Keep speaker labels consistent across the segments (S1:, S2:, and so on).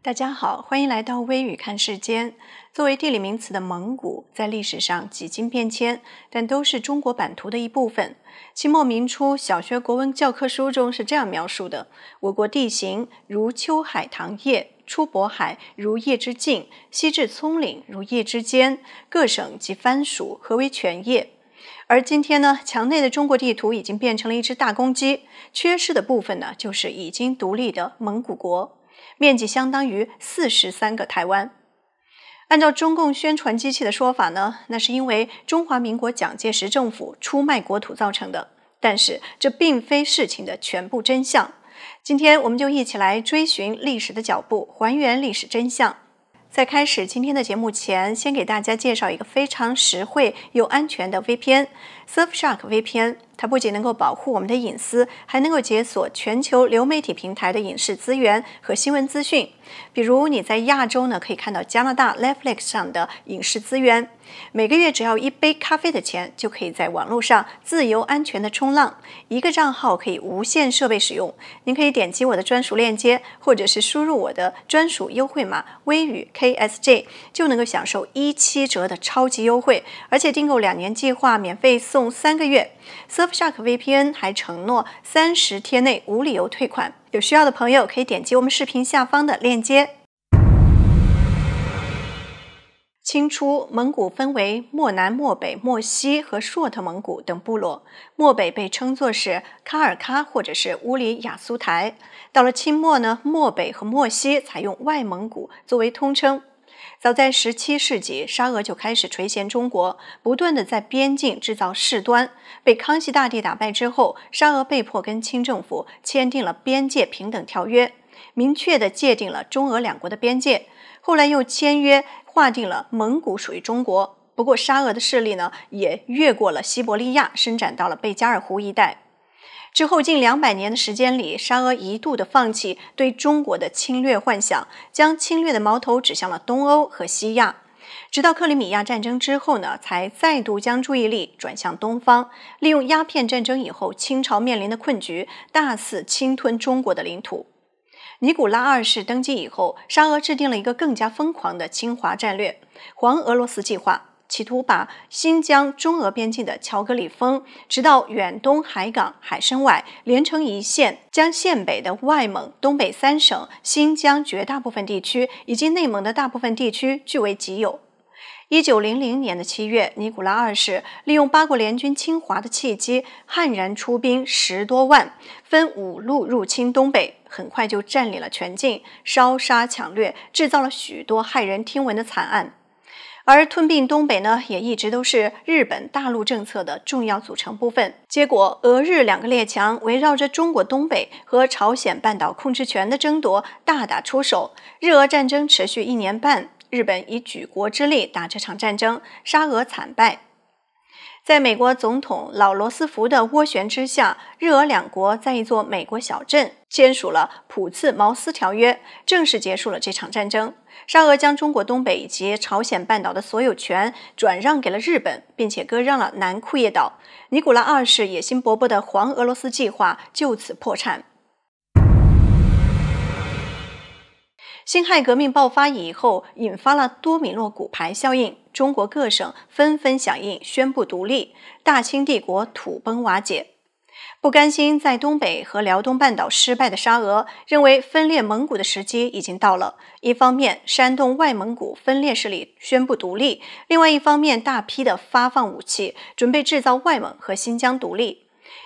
S1: 大家好，欢迎来到微语看世间。作为地理名词的蒙古，在历史上几经变迁，但都是中国版图的一部分。清末民初小学国文教科书中是这样描述的：“我国地形如秋海棠叶，出渤海如叶之境，西至葱岭如叶之间，各省及藩属合为全叶。”而今天呢，墙内的中国地图已经变成了一只大公鸡，缺失的部分呢，就是已经独立的蒙古国。面积相当于四十三个台湾。按照中共宣传机器的说法呢，那是因为中华民国蒋介石政府出卖国土造成的。但是这并非事情的全部真相。今天我们就一起来追寻历史的脚步，还原历史真相。在开始今天的节目前，先给大家介绍一个非常实惠又安全的 VPN——Surfshark VPN。它不仅能够保护我们的隐私，还能够解锁全球流媒体平台的影视资源和新闻资讯。比如你在亚洲呢，可以看到加拿大 Netflix 上的影视资源，每个月只要一杯咖啡的钱，就可以在网络上自由安全的冲浪。一个账号可以无限设备使用。您可以点击我的专属链接，或者是输入我的专属优惠码“微语 K S J”，就能够享受一七折的超级优惠。而且订购两年计划，免费送三个月。Surfshark VPN 还承诺三十天内无理由退款。有需要的朋友可以点击我们视频下方的链接。清初，蒙古分为漠南、漠北、漠西和硕特蒙古等部落。漠北被称作是喀尔喀或者是乌里雅苏台。到了清末呢，漠北和漠西采用外蒙古作为通称。早在十七世纪，沙俄就开始垂涎中国，不断的在边境制造事端。被康熙大帝打败之后，沙俄被迫跟清政府签订了《边界平等条约》，明确的界定了中俄两国的边界。后来又签约划定了蒙古属于中国。不过，沙俄的势力呢，也越过了西伯利亚，伸展到了贝加尔湖一带。之后近两百年的时间里，沙俄一度的放弃对中国的侵略幻想，将侵略的矛头指向了东欧和西亚。直到克里米亚战争之后呢，才再度将注意力转向东方，利用鸦片战争以后清朝面临的困局，大肆侵吞中国的领土。尼古拉二世登基以后，沙俄制定了一个更加疯狂的侵华战略——黄俄罗斯计划。企图把新疆中俄边境的乔格里峰，直到远东海港海参崴连成一线，将县北的外蒙、东北三省、新疆绝大部分地区以及内蒙的大部分地区据为己有。一九零零年的七月，尼古拉二世利用八国联军侵华的契机，悍然出兵十多万，分五路入侵东北，很快就占领了全境，烧杀抢掠，制造了许多骇人听闻的惨案。而吞并东北呢，也一直都是日本大陆政策的重要组成部分。结果，俄日两个列强围绕着中国东北和朝鲜半岛控制权的争夺大打出手。日俄战争持续一年半，日本以举国之力打这场战争，沙俄惨败。在美国总统老罗斯福的斡旋之下，日俄两国在一座美国小镇签署了《普茨茅斯条约》，正式结束了这场战争。沙俄将中国东北以及朝鲜半岛的所有权转让给了日本，并且割让了南库页岛。尼古拉二世野心勃勃的“黄俄罗斯”计划就此破产。辛亥革命爆发以后，引发了多米诺骨牌效应。中国各省纷纷响应，宣布独立，大清帝国土崩瓦解。不甘心在东北和辽东半岛失败的沙俄，认为分裂蒙古的时机已经到了。一方面煽动外蒙古分裂势力宣布独立，另外一方面大批的发放武器，准备制造外蒙和新疆独立。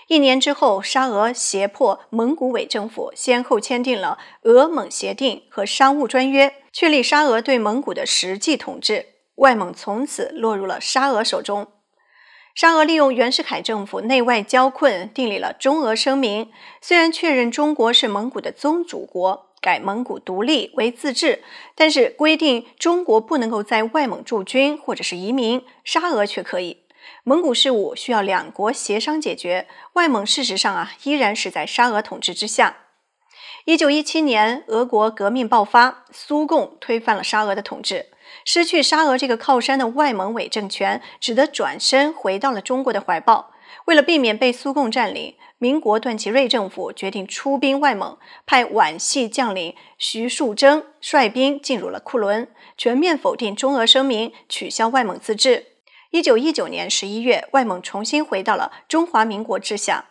S1: 一年之后，沙俄胁迫蒙古伪政府，先后签订了《俄蒙协定》和《商务专约》，确立沙俄对蒙古的实际统治。外蒙从此落入了沙俄手中。沙俄利用袁世凯政府内外交困，订立了中俄声明。虽然确认中国是蒙古的宗主国，改蒙古独立为自治，但是规定中国不能够在外蒙驻军或者是移民，沙俄却可以。蒙古事务需要两国协商解决。外蒙事实上啊，依然是在沙俄统治之下。一九一七年，俄国革命爆发，苏共推翻了沙俄的统治。失去沙俄这个靠山的外蒙伪政权，只得转身回到了中国的怀抱。为了避免被苏共占领，民国段祺瑞政府决定出兵外蒙，派皖系将领徐树铮率兵进入了库伦，全面否定中俄声明，取消外蒙自治。一九一九年十一月，外蒙重新回到了中华民国之下。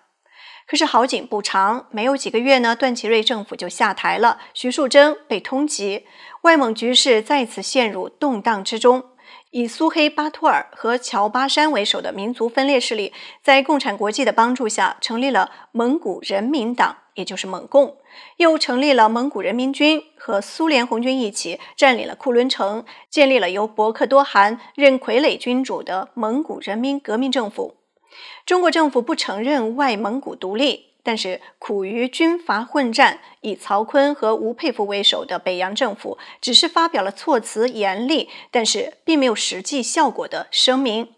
S1: 可是好景不长，没有几个月呢，段祺瑞政府就下台了，徐树铮被通缉。外蒙局势再次陷入动荡之中。以苏黑巴托尔和乔巴山为首的民族分裂势力，在共产国际的帮助下，成立了蒙古人民党，也就是蒙共，又成立了蒙古人民军，和苏联红军一起占领了库伦城，建立了由博克多汗任傀儡君主的蒙古人民革命政府。中国政府不承认外蒙古独立。但是苦于军阀混战，以曹锟和吴佩孚为首的北洋政府只是发表了措辞严厉，但是并没有实际效果的声明。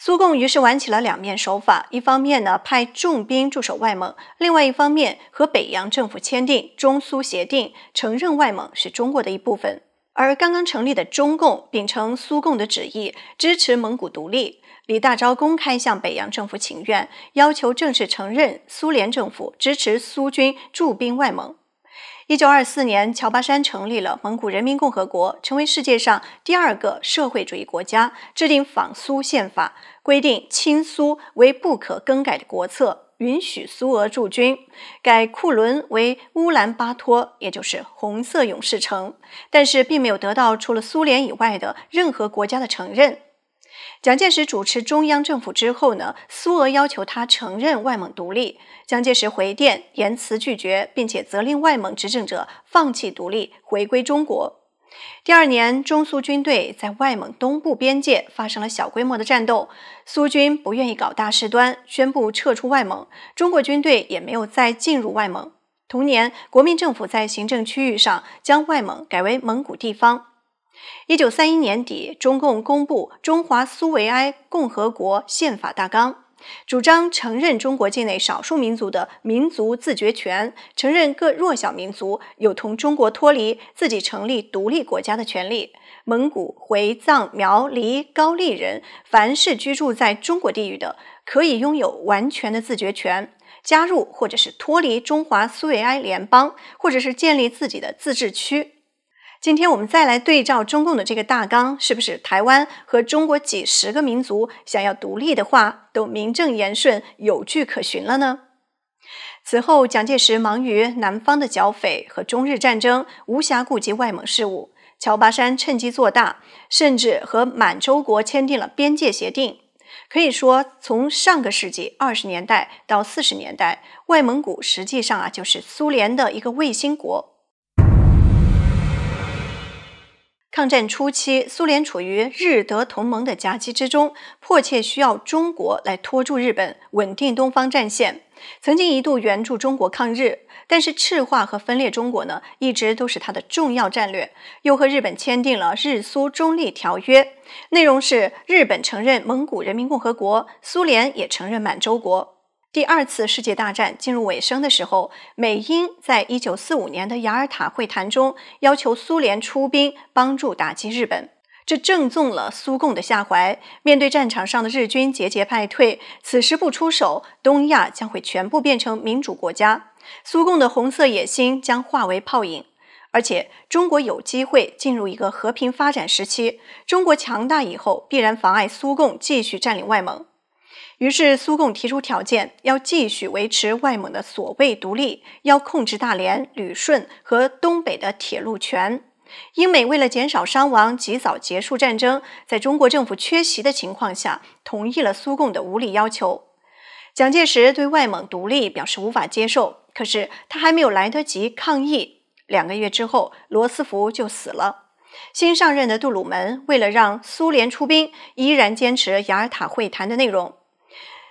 S1: 苏共于是玩起了两面手法：一方面呢派重兵驻守外蒙，另外一方面和北洋政府签订中苏协定，承认外蒙是中国的一部分。而刚刚成立的中共秉承苏共的旨意，支持蒙古独立。李大钊公开向北洋政府请愿，要求正式承认苏联政府支持苏军驻兵外蒙。一九二四年，乔巴山成立了蒙古人民共和国，成为世界上第二个社会主义国家，制定《仿苏宪法》，规定亲苏为不可更改的国策，允许苏俄驻军，改库伦为乌兰巴托，也就是红色勇士城。但是，并没有得到除了苏联以外的任何国家的承认。蒋介石主持中央政府之后呢，苏俄要求他承认外蒙独立。蒋介石回电，严辞拒绝，并且责令外蒙执政者放弃独立，回归中国。第二年，中苏军队在外蒙东部边界发生了小规模的战斗。苏军不愿意搞大事端，宣布撤出外蒙。中国军队也没有再进入外蒙。同年，国民政府在行政区域上将外蒙改为蒙古地方。一九三一年底，中共公布《中华苏维埃共和国宪法大纲》，主张承认中国境内少数民族的民族自决权，承认各弱小民族有同中国脱离、自己成立独立国家的权利。蒙古、回、藏、苗、黎、高丽人，凡是居住在中国地域的，可以拥有完全的自决权，加入或者是脱离中华苏维埃联邦，或者是建立自己的自治区。今天我们再来对照中共的这个大纲，是不是台湾和中国几十个民族想要独立的话，都名正言顺、有据可循了呢？此后，蒋介石忙于南方的剿匪和中日战争，无暇顾及外蒙事务。乔巴山趁机做大，甚至和满洲国签订了边界协定。可以说，从上个世纪二十年代到四十年代，外蒙古实际上啊就是苏联的一个卫星国。抗战初期，苏联处于日德同盟的夹击之中，迫切需要中国来拖住日本，稳定东方战线。曾经一度援助中国抗日，但是赤化和分裂中国呢，一直都是它的重要战略。又和日本签订了日苏中立条约，内容是日本承认蒙古人民共和国，苏联也承认满洲国。第二次世界大战进入尾声的时候，美英在1945年的雅尔塔会谈中要求苏联出兵帮助打击日本，这正中了苏共的下怀。面对战场上的日军节节败退，此时不出手，东亚将会全部变成民主国家，苏共的红色野心将化为泡影。而且，中国有机会进入一个和平发展时期。中国强大以后，必然妨碍苏共继续占领外蒙。于是，苏共提出条件，要继续维持外蒙的所谓独立，要控制大连、旅顺和东北的铁路权。英美为了减少伤亡，及早结束战争，在中国政府缺席的情况下，同意了苏共的无理要求。蒋介石对外蒙独立表示无法接受，可是他还没有来得及抗议，两个月之后，罗斯福就死了。新上任的杜鲁门为了让苏联出兵，依然坚持雅尔塔会谈的内容。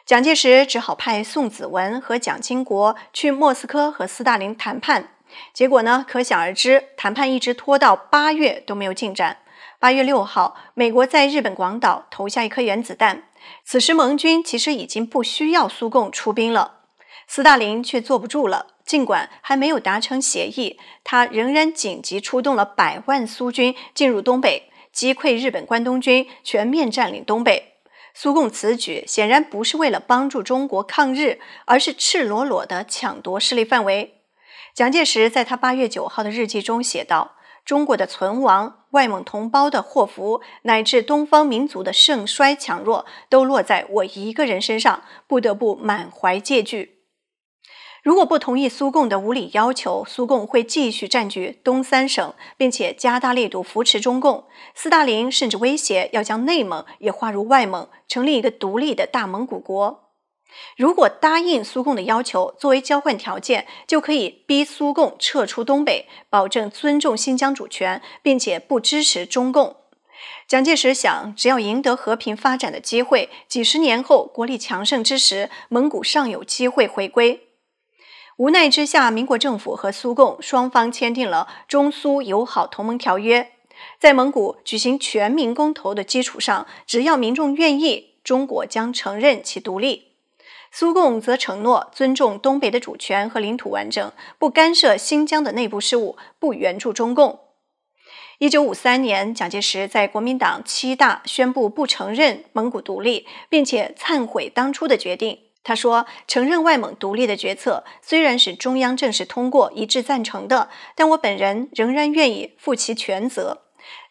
S1: 蒋介石只好派宋子文和蒋经国去莫斯科和斯大林谈判，结果呢，可想而知，谈判一直拖到八月都没有进展。八月六号，美国在日本广岛投下一颗原子弹，此时盟军其实已经不需要苏共出兵了，斯大林却坐不住了。尽管还没有达成协议，他仍然紧急出动了百万苏军进入东北，击溃日本关东军，全面占领东北。苏共此举显然不是为了帮助中国抗日，而是赤裸裸的抢夺势力范围。蒋介石在他八月九号的日记中写道：“中国的存亡、外蒙同胞的祸福，乃至东方民族的盛衰强弱，都落在我一个人身上，不得不满怀戒惧。”如果不同意苏共的无理要求，苏共会继续占据东三省，并且加大力度扶持中共。斯大林甚至威胁要将内蒙也划入外蒙，成立一个独立的大蒙古国。如果答应苏共的要求，作为交换条件，就可以逼苏共撤出东北，保证尊重新疆主权，并且不支持中共。蒋介石想，只要赢得和平发展的机会，几十年后国力强盛之时，蒙古尚有机会回归。无奈之下，民国政府和苏共双方签订了《中苏友好同盟条约》。在蒙古举行全民公投的基础上，只要民众愿意，中国将承认其独立；苏共则承诺尊重东北的主权和领土完整，不干涉新疆的内部事务，不援助中共。一九五三年，蒋介石在国民党七大宣布不承认蒙古独立，并且忏悔当初的决定。他说：“承认外蒙独立的决策虽然是中央正式通过、一致赞成的，但我本人仍然愿意负其全责。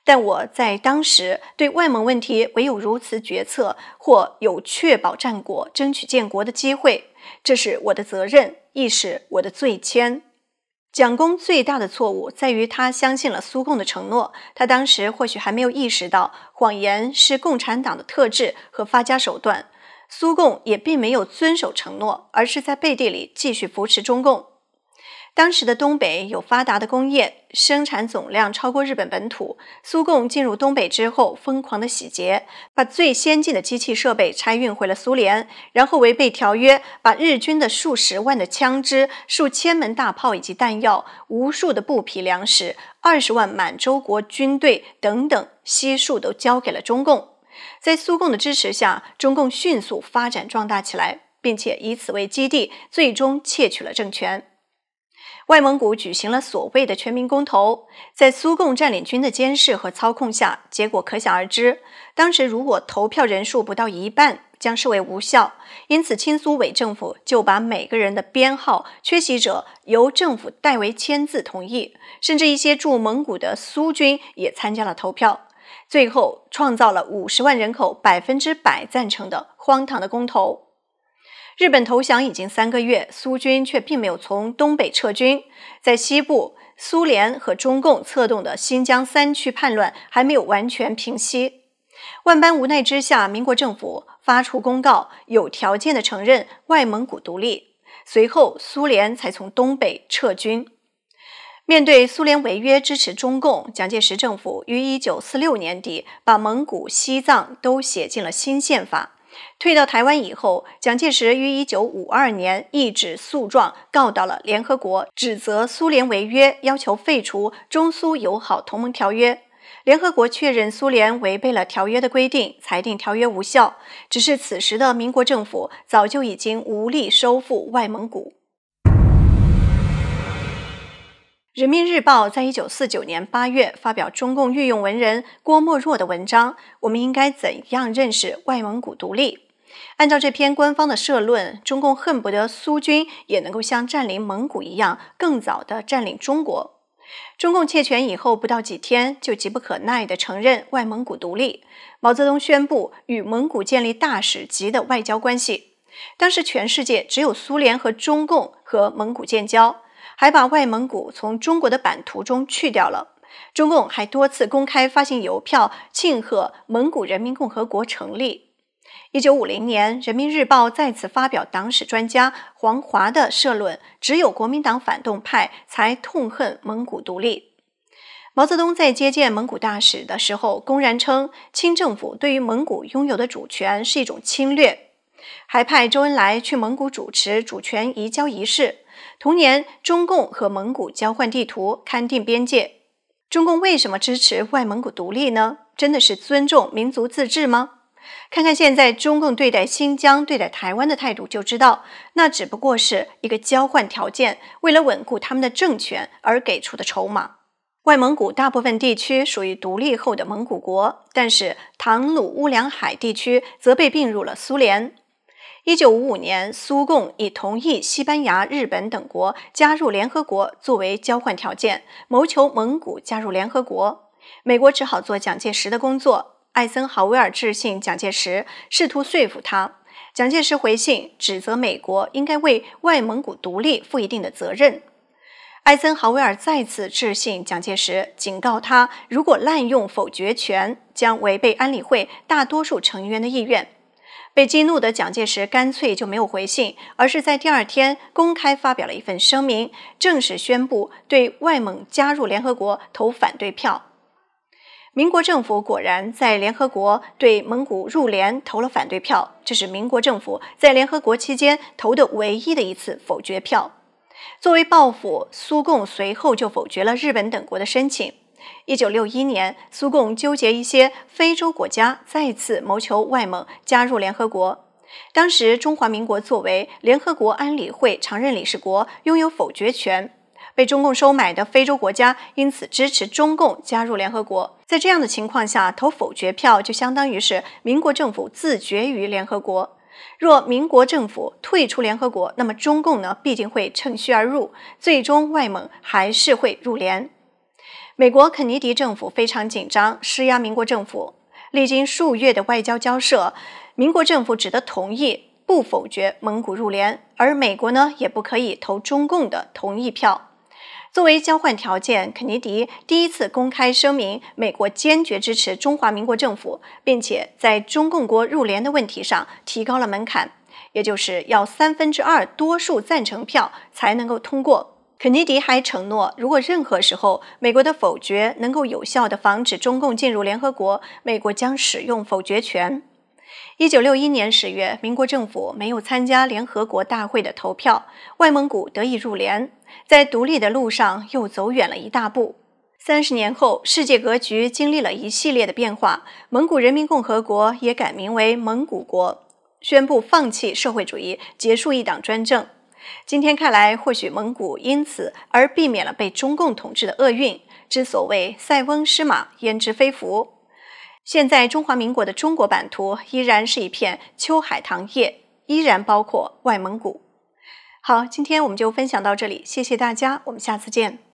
S1: 但我在当时对外蒙问题唯有如此决策，或有确保战果、争取建国的机会，这是我的责任，亦是我的罪愆。”蒋公最大的错误在于他相信了苏共的承诺，他当时或许还没有意识到谎言是共产党的特质和发家手段。苏共也并没有遵守承诺，而是在背地里继续扶持中共。当时的东北有发达的工业，生产总量超过日本本土。苏共进入东北之后，疯狂的洗劫，把最先进的机器设备拆运回了苏联，然后违背条约，把日军的数十万的枪支、数千门大炮以及弹药、无数的布匹粮食、二十万满洲国军队等等，悉数都交给了中共。在苏共的支持下，中共迅速发展壮大起来，并且以此为基地，最终窃取了政权。外蒙古举行了所谓的全民公投，在苏共占领军的监视和操控下，结果可想而知。当时如果投票人数不到一半，将视为无效。因此，亲苏伪政府就把每个人的编号、缺席者由政府代为签字同意，甚至一些驻蒙古的苏军也参加了投票。最后创造了五十万人口百分之百赞成的荒唐的公投。日本投降已经三个月，苏军却并没有从东北撤军。在西部，苏联和中共策动的新疆三区叛乱还没有完全平息。万般无奈之下，民国政府发出公告，有条件的承认外蒙古独立。随后，苏联才从东北撤军。面对苏联违约支持中共，蒋介石政府于一九四六年底把蒙古、西藏都写进了新宪法。退到台湾以后，蒋介石于一九五二年一纸诉状告到了联合国，指责苏联违约，要求废除中苏友好同盟条约。联合国确认苏联违背了条约的规定，裁定条约无效。只是此时的民国政府早就已经无力收复外蒙古。人民日报在一九四九年八月发表中共御用文人郭沫若的文章。我们应该怎样认识外蒙古独立？按照这篇官方的社论，中共恨不得苏军也能够像占领蒙古一样，更早的占领中国。中共窃权以后不到几天，就急不可耐地承认外蒙古独立。毛泽东宣布与蒙古建立大使级的外交关系。当时全世界只有苏联和中共和蒙古建交。还把外蒙古从中国的版图中去掉了。中共还多次公开发行邮票，庆贺蒙古人民共和国成立。一九五零年，《人民日报》再次发表党史专家黄华的社论：“只有国民党反动派才痛恨蒙古独立。”毛泽东在接见蒙古大使的时候，公然称：“清政府对于蒙古拥有的主权是一种侵略。”还派周恩来去蒙古主持主权移交仪式。同年，中共和蒙古交换地图，勘定边界。中共为什么支持外蒙古独立呢？真的是尊重民族自治吗？看看现在中共对待新疆、对待台湾的态度就知道，那只不过是一个交换条件，为了稳固他们的政权而给出的筹码。外蒙古大部分地区属于独立后的蒙古国，但是唐努乌梁海地区则被并入了苏联。一九五五年，苏共已同意西班牙、日本等国加入联合国作为交换条件，谋求蒙古加入联合国。美国只好做蒋介石的工作。艾森豪威尔致信蒋介石，试图说服他。蒋介石回信指责美国应该为外蒙古独立负一定的责任。艾森豪威尔再次致信蒋介石，警告他如果滥用否决权，将违背安理会大多数成员的意愿。被激怒的蒋介石干脆就没有回信，而是在第二天公开发表了一份声明，正式宣布对外蒙加入联合国投反对票。民国政府果然在联合国对蒙古入联投了反对票，这是民国政府在联合国期间投的唯一的一次否决票。作为报复，苏共随后就否决了日本等国的申请。一九六一年，苏共纠结一些非洲国家再次谋求外蒙加入联合国。当时，中华民国作为联合国安理会常任理事国，拥有否决权。被中共收买的非洲国家因此支持中共加入联合国。在这样的情况下，投否决票就相当于是民国政府自决于联合国。若民国政府退出联合国，那么中共呢，必定会趁虚而入，最终外蒙还是会入联。美国肯尼迪政府非常紧张，施压民国政府。历经数月的外交交涉，民国政府只得同意不否决蒙古入联，而美国呢也不可以投中共的同意票。作为交换条件，肯尼迪第一次公开声明，美国坚决支持中华民国政府，并且在中共国入联的问题上提高了门槛，也就是要三分之二多数赞成票才能够通过。肯尼迪还承诺，如果任何时候美国的否决能够有效地防止中共进入联合国，美国将使用否决权。一九六一年十月，民国政府没有参加联合国大会的投票，外蒙古得以入联，在独立的路上又走远了一大步。三十年后，世界格局经历了一系列的变化，蒙古人民共和国也改名为蒙古国，宣布放弃社会主义，结束一党专政。今天看来，或许蒙古因此而避免了被中共统治的厄运。之所谓塞翁失马，焉知非福？现在中华民国的中国版图依然是一片秋海棠叶，依然包括外蒙古。好，今天我们就分享到这里，谢谢大家，我们下次见。